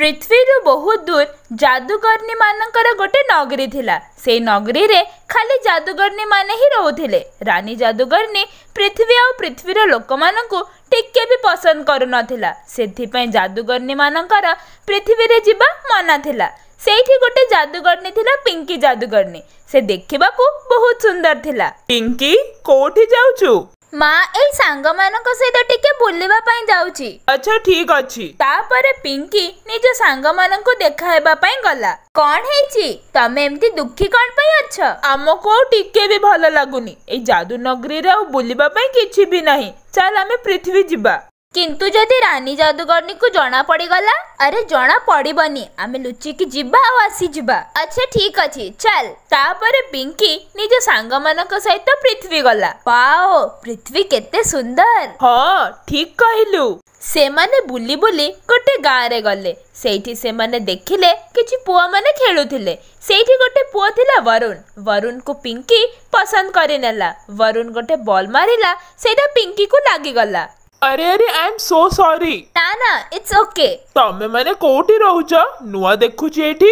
ପୃଥିବୀରୁ ବହୁତ ଦୂର ଯାଦୁଗରନୀମାନଙ୍କର ଗୋଟେ ନଗରୀ ଥିଲା ସେଇ ନଗରୀରେ ଖାଲି ଯାଦୁଗରନୀମାନେ ହିଁ ରହୁଥିଲେ ରାଣୀ ଯାଦୁଗରନୀ ପୃଥିବୀ ଆଉ ପୃଥିବୀର ଲୋକମାନଙ୍କୁ ଟିକେ ବି ପସନ୍ଦ କରୁନଥିଲା ସେଥିପାଇଁ ଯାଦୁଗରନୀମାନଙ୍କର ପୃଥିବୀରେ ଯିବା ମନା ଥିଲା ସେଇଠି ଗୋଟେ ଯାଦୁଗରନୀ ଥିଲା ପିଙ୍କି ଯାଦୁଗରନୀ ସେ ଦେଖିବାକୁ ବହୁତ ସୁନ୍ଦର ଥିଲା ପିଙ୍କି କୋଉଠି ଯାଉଛୁ ମା ଏଇ ସାଙ୍ଗମାନଙ୍କ ସହିତ ଟିକେ ବୁଲିବା ପାଇଁ ଯାଉଛି ଆଚ୍ଛା ଠିକ୍ ଅଛି ତାପରେ ପିଙ୍କି ନିଜ ସାଙ୍ଗମାନଙ୍କୁ ଦେଖା ହେବା ପାଇଁ ଗଲା କଣ ହେଇଛି ତମେ ଏମିତି ଦୁଃଖୀ କଣ ପାଇଁ ଅଛ ଆମକୁ ଆଉ ଟିକେ ବି ଭଲ ଲାଗୁନି ଏଇ ଯାଦୁ ନଗରୀରେ ଆଉ ବୁଲିବା ପାଇଁ କିଛି ବି ନାହିଁ ଚାଲ ଆମେ ପୃଥିବୀ ଯିବା କିନ୍ତୁ ଯଦି ରାନୀ ଜାଦୁଗରନୀକୁ ଜଣା ପଡ଼ିଗଲା ଆରେ ଜଣା ପଡ଼ିବନି ଆମେ ଲୁଚିକି ଯିବା ଆଉ ଆସିଯିବା ଆଚ୍ଛା ଠିକ୍ ଅଛି ଚାଲ ତାପରେ ପିଙ୍କି ନିଜ ସାଙ୍ଗମାନଙ୍କ ସହିତ ପୃଥିବୀ ଗଲା ପାଓ ପୃଥିବୀ କେତେ ସୁନ୍ଦର ହଁ ଠିକ୍ କହିଲୁ ସେମାନେ ବୁଲି ବୁଲି ଗୋଟେ ଗାଁରେ ଗଲେ ସେଇଠି ସେମାନେ ଦେଖିଲେ କିଛି ପୁଅମାନେ ଖେଳୁଥିଲେ ସେଇଠି ଗୋଟେ ପୁଅ ଥିଲା ବରୁଣ ବରୁଣକୁ ପିଙ୍କି ପସନ୍ଦ କରିନେଲା ବରୁଣ ଗୋଟେ ବଲ୍ ମାରିଲା ସେଇଟା ପିଙ୍କିକୁ ଲାଗିଗଲା अरे अरे आई एम सो सॉरी ନା ନା ଇଟ୍ସ ଓକେ ତମେମାନେ କୋଉଠି ରହୁଛ ନୂଆ ଦେଖୁଛି ଏଠି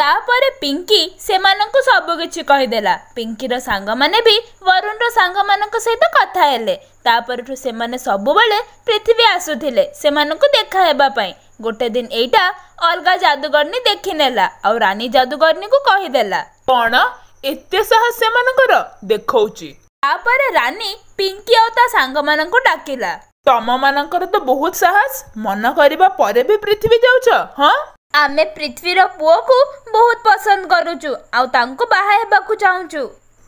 ତାପରେ ପିଙ୍କି ସେମାନଙ୍କୁ ସବୁକିଛି କହିଦେଲା ପିଙ୍କିର ସାଙ୍ଗମାନେ ବି ବରୁଣର ସାଙ୍ଗମାନଙ୍କ ସହିତ କଥା ହେଲେ ତାପରଠୁ ସେମାନେ ସବୁବେଳେ ପୃଥିବୀ ଆସୁଥିଲେ ସେମାନଙ୍କୁ ଦେଖା ହେବା ପାଇଁ ଗୋଟେ ଦିନ ଏଇଟା ଅଲଗା ଜାଦୁଗରନୀ ଦେଖିନେଲା ଆଉ ରାନୀ ଜାଦୁଗରନୀକୁ କହିଦେଲା କ'ଣ ଏତେ ସାହସ ସେମାନଙ୍କର ଦେଖଉଛି ତାପରେ ରାନୀ ପିଙ୍କି ଆଉ ତା ସାଙ୍ଗମାନଙ୍କୁ ଡାକିଲା तम म त बहुत साहस मनकरे पृथ्वी जी पसन् बा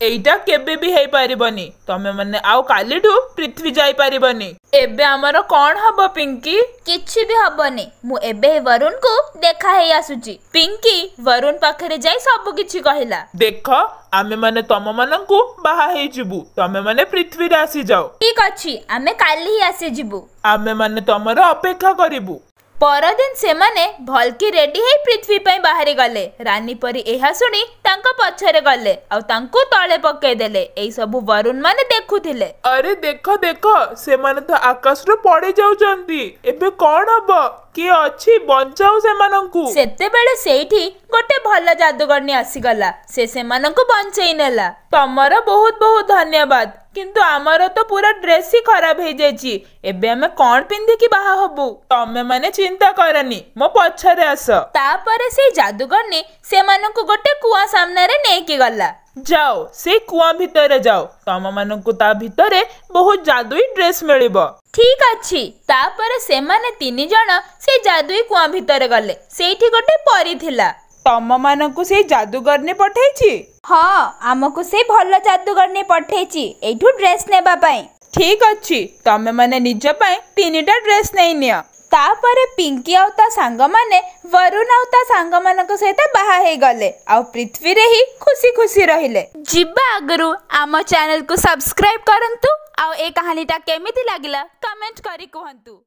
এইটা କେବେ ବି ହେଇପାରିବନି ତମେମାନେ ଆଉ କାଲିଠୁ ପୃଥିବୀ ଯାଇପାରିବନି ଏବେ ଆମର କ'ଣ ହବ ପିଙ୍କି କିଛି ବି ହବନି ମୁଁ ଏବେ ବରୁଣଙ୍କୁ ଦେଖା ହେଇ ଆସୁଛି ପିଙ୍କି ବରୁଣ ପାଖରେ ଯାଇ ସବୁ କିଛି କହିଲା ଦେଖ ଆମେମାନେ ତମମାନଙ୍କୁ ବାହା ହେଇଯିବୁ ତମେମାନେ ପୃଥିବୀରେ ଆସିଯାଅ ଠିକ ଅଛି ଆମେ କାଲି ହିଁ ଆସିଯିବୁ ଆମେମାନେ ତମର ଅପେକ୍ଷା କରିବୁ ପରଦିନ ସେମାନେ ଭଲ୍କି ରେଡ଼ି ହେଇ ପୃଥିବୀ ପାଇଁ ବାହାରି ଗଲେ ରାନୀ ପରି ଏହା ଶୁଣି ତାଙ୍କ ପଛରେ ଗଲେ ଆଉ ତାଙ୍କୁ ତଳେ ପକେଇଦେଲେ ଏଇ ସବୁ ବରୁଣ ମାନେ ଦେଖୁଥିଲେ ଆରେ ଦେଖ ଦେଖ ସେମାନେ ତ ଆକାଶରୁ ପଡି ଯାଉଛନ୍ତି ଏବେ କ'ଣ ହବ ବାକି ଅଛି ବଞ୍ଚାଉ ସେମାନଙ୍କୁ ସେତେବେଳେ ସେଇଠି ଗୋଟେ ଭଲ ଜାଦୁଗରଣୀ ଆସିଗଲା ସେ ସେମାନଙ୍କୁ ବଞ୍ଚେଇ ନେଲା ତମର ବହୁତ ବହୁତ ଧନ୍ୟବାଦ କିନ୍ତୁ ଆମର ତ ପୁରା ଡ୍ରେସ୍ ହିଁ ଖରାପ ହେଇଯାଇଛି ଏବେ ଆମେ କ'ଣ ପିନ୍ଧିକି ବାହା ହବୁ ତମେମାନେ ଚିନ୍ତା କରନି ମୋ ପଛରେ ଆସ ତାପରେ ସେଇ ଜାଦୁଗରଣୀ ସେମାନଙ୍କୁ ଗୋଟେ କୁଆ ସାମ୍ନାରେ ନେଇକି ଗଲା ଯାଅ ସେ କୁଆଁ ଭିତରେ ଯାଅ ତମମାନଙ୍କୁ ତା ଭିତରେ ବହୁତ ଜାଦୁଇ ଡ୍ରେସ୍ ମିଳିବ ଠିକ୍ ଅଛି ତାପରେ ସେମାନେ ତିନି ଜଣ ସେ ଜାଦୁଇ କୁଆଁ ଭିତରେ ଗଲେ ସେଇଠି ଗୋଟେ ପରୀ ଥିଲା ତମମାନଙ୍କୁ ସେଇ ଜାଦୁଗରନି ପଠେଇଛି ହଁ ଆମକୁ ସେ ଭଲ ଜାଦୁଗରନି ପଠେଇଛି ଏଇଠୁ ଡ୍ରେସ୍ ନେବା ପାଇଁ ଠିକ୍ ଅଛି ତମେମାନେ ନିଜ ପାଇଁ ତିନିଟା ଡ୍ରେସ୍ ନେଇନିଅ ତାପରେ ପିଙ୍କି ଆଉ ତା ସାଙ୍ଗମାନେ ବରୁଣ ଆଉ ତା ସାଙ୍ଗମାନଙ୍କ ସହିତ ବାହା ହେଇଗଲେ ଆଉ ପୃଥିବୀରେ ହିଁ ଖୁସି ଖୁସି ରହିଲେ ଯିବା ଆଗରୁ ଆମ ଚ୍ୟାନେଲକୁ ସବସ୍କ୍ରାଇବ୍ କରନ୍ତୁ ଆଉ ଏ କାହାଣୀଟା କେମିତି ଲାଗିଲା କମେଣ୍ଟ କରି କୁହନ୍ତୁ